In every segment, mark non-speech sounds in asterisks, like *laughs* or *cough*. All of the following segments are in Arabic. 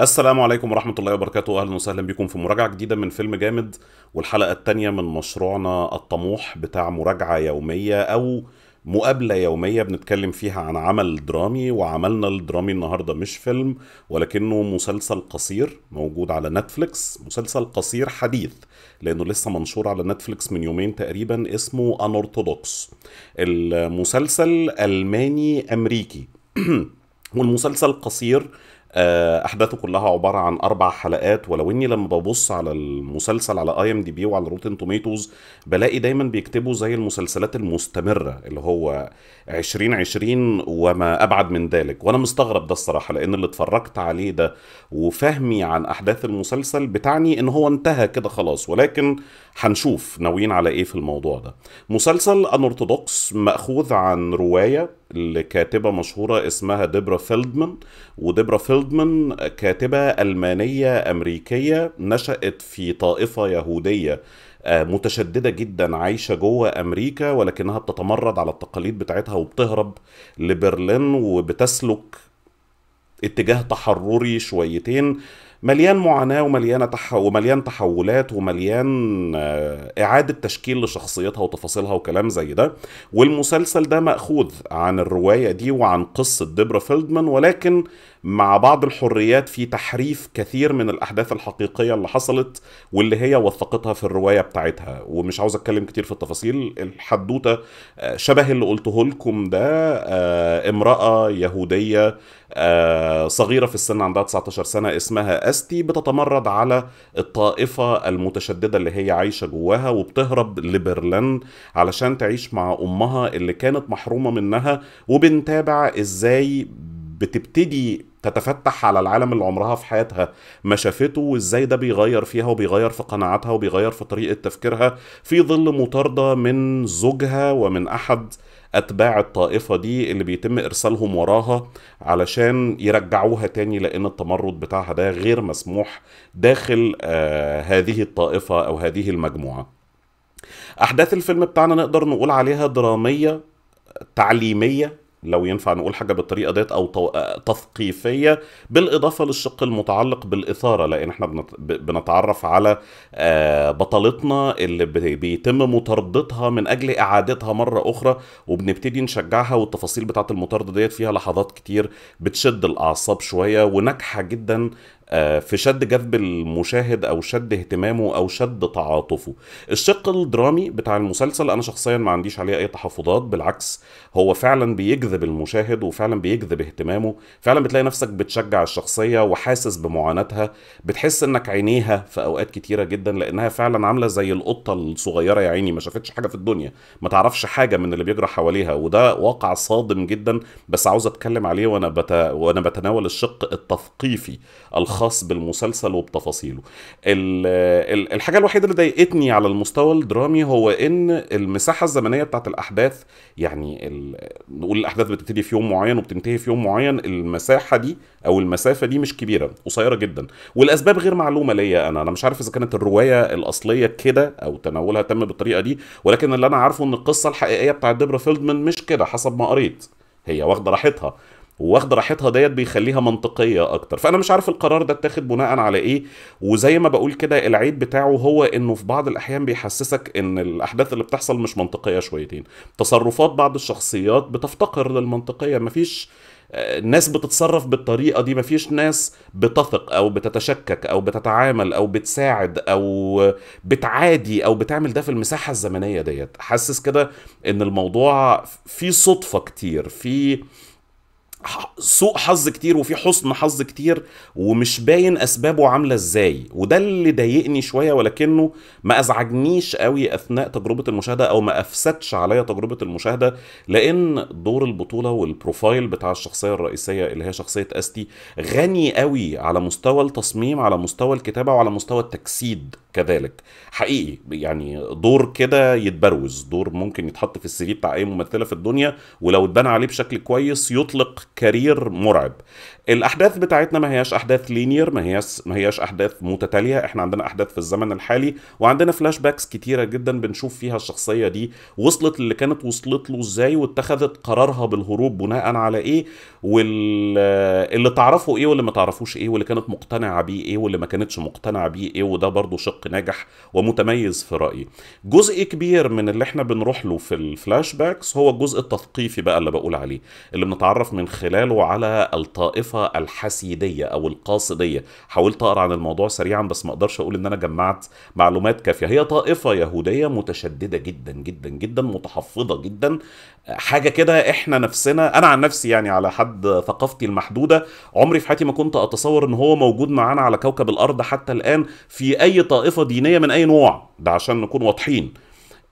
السلام عليكم ورحمة الله وبركاته أهلا وسهلا بكم في مراجعة جديدة من فيلم جامد والحلقة الثانية من مشروعنا الطموح بتاع مراجعة يومية أو مقابلة يومية بنتكلم فيها عن عمل درامي وعملنا الدرامي النهاردة مش فيلم ولكنه مسلسل قصير موجود على نتفليكس مسلسل قصير حديث لأنه لسه منشور على نتفليكس من يومين تقريبا اسمه أن المسلسل ألماني أمريكي *clears throat* والمسلسل قصير آه، احداثه كلها عباره عن اربع حلقات ولو اني لما ببص على المسلسل على اي ام دي بي وعلى روتن توميتوز بلاقي دايما بيكتبوا زي المسلسلات المستمره اللي هو 2020 وما ابعد من ذلك وانا مستغرب ده الصراحه لان اللي اتفرجت عليه ده وفهمي عن احداث المسلسل بتعني ان هو انتهى كده خلاص ولكن هنشوف ناويين على ايه في الموضوع ده مسلسل ان ماخوذ عن روايه لكاتبة مشهورة اسمها ديبرا فيلدمان وديبرا فيلدمان كاتبة ألمانية أمريكية نشأت في طائفة يهودية آه، متشددة جدا عايشة جوه أمريكا ولكنها بتتمرد على التقاليد بتاعتها وبتهرب لبرلين وبتسلك اتجاه تحرري شويتين مليان معاناه ومليان تح... ومليان تحولات ومليان آه، اعاده تشكيل لشخصيتها وتفاصيلها وكلام زي ده والمسلسل ده ماخوذ عن الروايه دي وعن قصه ديبرا فيلدمان ولكن مع بعض الحريات في تحريف كثير من الاحداث الحقيقيه اللي حصلت واللي هي وثقتها في الروايه بتاعتها ومش عاوز اتكلم كتير في التفاصيل الحدوته آه، شبه اللي قلته لكم ده آه، امراه يهوديه آه، صغيره في السن عندها 19 سنه اسمها استي بتتمرد على الطائفه المتشدده اللي هي عايشه جواها وبتهرب لبرلين علشان تعيش مع امها اللي كانت محرومه منها وبنتابع ازاي بتبتدي تتفتح على العالم اللي عمرها في حياتها ما شافته وازاي ده بيغير فيها وبيغير في قناعاتها وبيغير في طريقه تفكيرها في ظل مطارده من زوجها ومن احد اتباع الطائفه دي اللي بيتم ارسالهم وراها علشان يرجعوها تاني لان التمرد بتاعها ده غير مسموح داخل آه هذه الطائفه او هذه المجموعه احداث الفيلم بتاعنا نقدر نقول عليها دراميه تعليميه لو ينفع نقول حاجه بالطريقه ديت او تثقيفيه بالاضافه للشق المتعلق بالاثاره لان احنا بنتعرف على آه، بطلتنا اللي بيتم مطاردتها من اجل اعادتها مره اخرى وبنبتدي نشجعها والتفاصيل بتاعه المطارده ديت فيها لحظات كتير بتشد الاعصاب شويه وناجحه جدا آه، في شد جذب المشاهد او شد اهتمامه او شد تعاطفه الشق الدرامي بتاع المسلسل انا شخصيا ما عنديش عليه اي تحفظات بالعكس هو فعلا بيجذب المشاهد وفعلا بيجذب اهتمامه فعلا بتلاقي نفسك بتشجع الشخصيه وحاسس بمعاناتها بتحس انك عينيها في اوقات كتيره جدا لانها فعلا عامله زي القطه الصغيره يا عيني ما شافتش حاجه في الدنيا ما تعرفش حاجه من اللي بيجرى حواليها وده واقع صادم جدا بس عاوز اتكلم عليه وانا بتا... وانا بتناول الشق التثقيفي الخ... الخاص بالمسلسل وبتفاصيله الحاجه الوحيده اللي ضايقتني على المستوى الدرامي هو ان المساحه الزمنيه بتاعت الاحداث يعني نقول الاحداث بتبتدي في يوم معين وبتنتهي في يوم معين المساحه دي او المسافه دي مش كبيره قصيره جدا والاسباب غير معلومه ليا انا انا مش عارف اذا كانت الروايه الاصليه كده او تناولها تم بالطريقه دي ولكن اللي انا عارفه ان القصه الحقيقيه بتاعت ديبرا فيلدمان مش كده حسب ما قريت هي واخده راحتها واخد راحتها ديت بيخليها منطقيه اكتر فانا مش عارف القرار ده اتاخد بناء على ايه وزي ما بقول كده العيب بتاعه هو انه في بعض الاحيان بيحسسك ان الاحداث اللي بتحصل مش منطقيه شويتين تصرفات بعض الشخصيات بتفتقر للمنطقيه مفيش آه، ناس بتتصرف بالطريقة دي مفيش ناس بتثق أو بتتشكك أو بتتعامل أو بتساعد أو بتعادي أو بتعمل ده في المساحة الزمنية ديت حاسس كده إن الموضوع في صدفة كتير في سوء حظ كتير وفي حسن حظ كتير ومش باين اسبابه عامله ازاي وده اللي ضايقني شويه ولكنه ما ازعجنيش قوي اثناء تجربه المشاهده او ما افسدش عليا تجربه المشاهده لان دور البطوله والبروفايل بتاع الشخصيه الرئيسيه اللي هي شخصيه استي غني قوي على مستوى التصميم على مستوى الكتابه وعلى مستوى التجسيد كذلك حقيقي يعني دور كده يتبروز دور ممكن يتحط في السي في بتاع اي ممثله في الدنيا ولو اتبنى عليه بشكل كويس يطلق كارير مرعب الاحداث بتاعتنا ما هياش احداث لينير ما هياش ما هياش احداث متتاليه احنا عندنا احداث في الزمن الحالي وعندنا فلاش باكس كتيره جدا بنشوف فيها الشخصيه دي وصلت للي كانت وصلت له ازاي واتخذت قرارها بالهروب بناء على ايه واللي تعرفه ايه واللي ما تعرفوش ايه واللي كانت مقتنعه بيه ايه واللي ما كانتش مقتنعه بيه ايه وده برضه شق شق ناجح ومتميز في رايي جزء كبير من اللي احنا بنروح له في الفلاش باكس هو الجزء التثقيفي بقى اللي بقول عليه اللي بنتعرف من خلاله على الطائفه الحسيديه او القاصديه حاولت اقرا عن الموضوع سريعا بس ما اقدرش اقول ان انا جمعت معلومات كافيه هي طائفه يهوديه متشدده جدا جدا جدا متحفظه جدا حاجه كده احنا نفسنا انا عن نفسي يعني على حد ثقافتي المحدوده عمري في حياتي ما كنت اتصور ان هو موجود معانا على كوكب الارض حتى الان في اي طائفه طائفه دينيه من اي نوع ده عشان نكون واضحين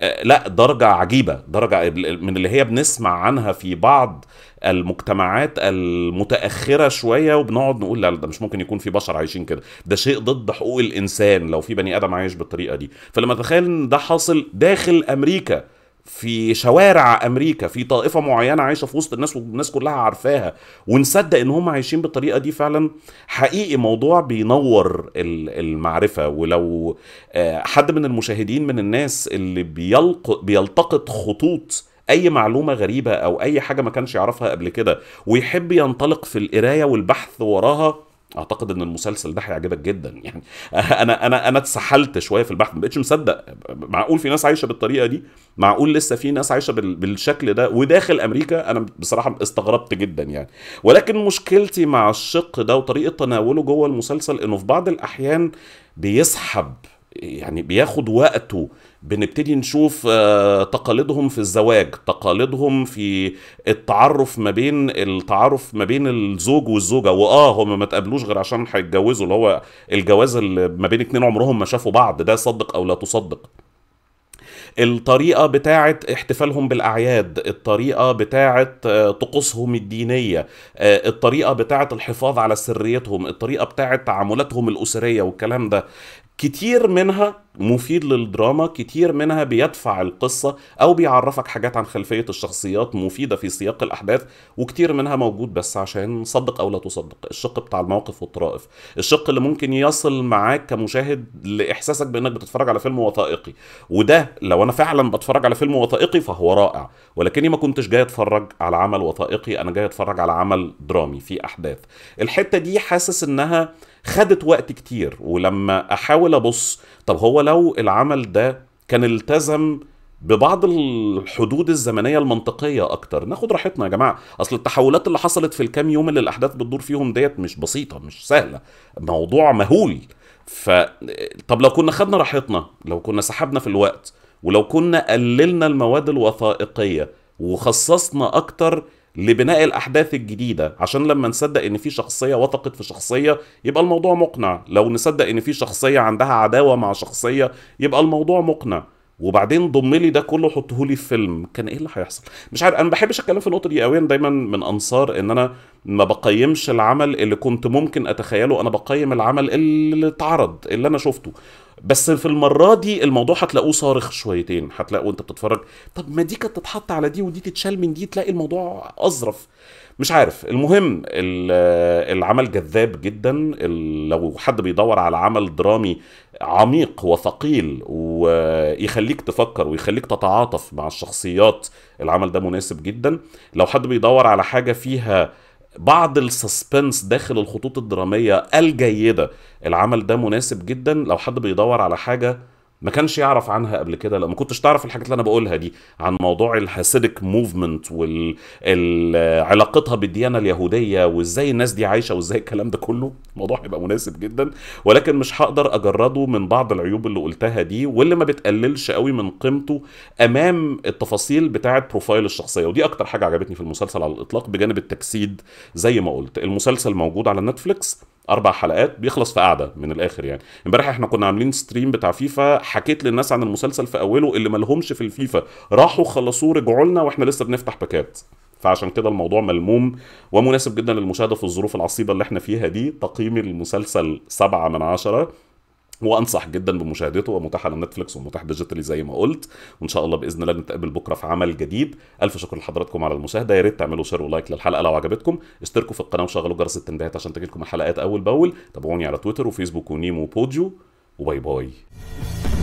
آه، لا درجة عجيبة درجة من اللي هي بنسمع عنها في بعض المجتمعات المتأخرة شوية وبنقعد نقول لا ده مش ممكن يكون في بشر عايشين كده ده شيء ضد حقوق الإنسان لو في بني آدم عايش بالطريقة دي فلما تخيل إن ده حاصل داخل أمريكا في شوارع امريكا في طائفه معينه عايشه في وسط الناس والناس كلها عارفاها ونصدق ان هم عايشين بالطريقه دي فعلا حقيقي موضوع بينور المعرفه ولو آه، حد من المشاهدين من الناس اللي بيلتقط خطوط اي معلومه غريبه او اي حاجه ما كانش يعرفها قبل كده ويحب ينطلق في القرايه والبحث وراها اعتقد ان المسلسل ده هيعجبك جدا يعني *laughs* انا انا انا اتسحلت شويه في البحث ما بقتش مصدق معقول في ناس عايشه بالطريقه دي معقول لسه في ناس عايشه بالشكل ده وداخل امريكا انا بصراحه استغربت جدا يعني ولكن مشكلتي مع الشق ده وطريقه تناوله جوه المسلسل انه في بعض الاحيان بيسحب يعني بياخد وقته بنبتدي نشوف آه، تقاليدهم في الزواج تقاليدهم في التعرف ما بين التعرف ما بين الزوج والزوجه واه هم ما تقابلوش غير عشان هيتجوزوا اللي هو الجواز اللي ما بين اتنين عمرهم ما شافوا بعض ده صدق او لا تصدق الطريقه بتاعه احتفالهم بالاعياد الطريقه بتاعه آه، طقوسهم الدينيه آه، الطريقه بتاعه الحفاظ على سريتهم الطريقه بتاعه تعاملاتهم الاسريه والكلام ده كتير منها مفيد للدراما كتير منها بيدفع القصة أو بيعرفك حاجات عن خلفية الشخصيات مفيدة في سياق الأحداث وكتير منها موجود بس عشان صدق أو لا تصدق الشق بتاع المواقف والطرائف الشق اللي ممكن يصل معاك كمشاهد لإحساسك بأنك بتتفرج على فيلم وثائقي وده لو أنا فعلا بتفرج على فيلم وثائقي فهو رائع ولكني ما كنتش جاي أتفرج على عمل وثائقي أنا جاي أتفرج على عمل درامي في أحداث الحتة دي حاسس إنها خدت وقت كتير ولما احاول ابص طب هو لو العمل ده كان التزم ببعض الحدود الزمنية المنطقية أكتر ناخد راحتنا يا جماعة أصل التحولات اللي حصلت في الكام يوم اللي الأحداث بتدور فيهم ديت مش بسيطة مش سهلة موضوع مهول ف طب لو كنا خدنا راحتنا لو كنا سحبنا في الوقت ولو كنا قللنا المواد الوثائقية وخصصنا أكتر لبناء الاحداث الجديده عشان لما نصدق ان في شخصيه وثقت في شخصيه يبقى الموضوع مقنع لو نصدق ان في شخصيه عندها عداوه مع شخصيه يبقى الموضوع مقنع وبعدين ضم لي ده كله حطه لي في فيلم كان ايه اللي هيحصل مش عارف انا ما بحبش اتكلم في النقطه دي قوي انا دايما من انصار ان انا ما بقيمش العمل اللي كنت ممكن اتخيله انا بقيم العمل اللي اتعرض اللي انا شفته بس في المره دي الموضوع هتلاقوه صارخ شويتين هتلاقوا انت بتتفرج طب ما دي كانت تتحط على دي ودي تتشال من دي تلاقي الموضوع اظرف مش عارف المهم العمل جذاب جدا لو حد بيدور على عمل درامي عميق وثقيل ويخليك تفكر ويخليك تتعاطف مع الشخصيات العمل ده مناسب جدا لو حد بيدور على حاجه فيها بعض السسبنس داخل الخطوط الدراميه الجيده العمل ده مناسب جدا لو حد بيدور على حاجه ما كانش يعرف عنها قبل كده لا ما كنتش تعرف الحاجات اللي انا بقولها دي عن موضوع الحاسيدك موفمنت وعلاقتها بالديانه اليهوديه وازاي الناس دي عايشه وازاي الكلام ده كله الموضوع هيبقى مناسب جدا ولكن مش هقدر اجرده من بعض العيوب اللي قلتها دي واللي ما بتقللش قوي من قيمته امام التفاصيل بتاعه بروفايل الشخصيه ودي اكتر حاجه عجبتني في المسلسل على الاطلاق بجانب التجسيد زي ما قلت المسلسل موجود على نتفليكس اربع حلقات بيخلص في قعده من الاخر يعني امبارح احنا كنا عاملين ستريم بتاع فيفا حكيت للناس عن المسلسل في اوله اللي ملهمش في الفيفا راحوا خلصوه رجعوا لنا واحنا لسه بنفتح باكات فعشان كده الموضوع ملموم ومناسب جدا للمشاهده في الظروف العصيبه اللي احنا فيها دي تقييم المسلسل سبعة من عشرة وانصح جدا بمشاهدته ومتاح على نتفلكس ومتاح ديجيتالي زي ما قلت وان شاء الله باذن الله نتقابل بكره في عمل جديد الف شكر لحضراتكم على المشاهده يا ريت تعملوا شير ولايك للحلقه لو عجبتكم اشتركوا في القناه وشغلوا جرس التنبيهات عشان تجيلكم الحلقات اول باول تابعوني على تويتر وفيسبوك ونيمو وبوديو وباي باي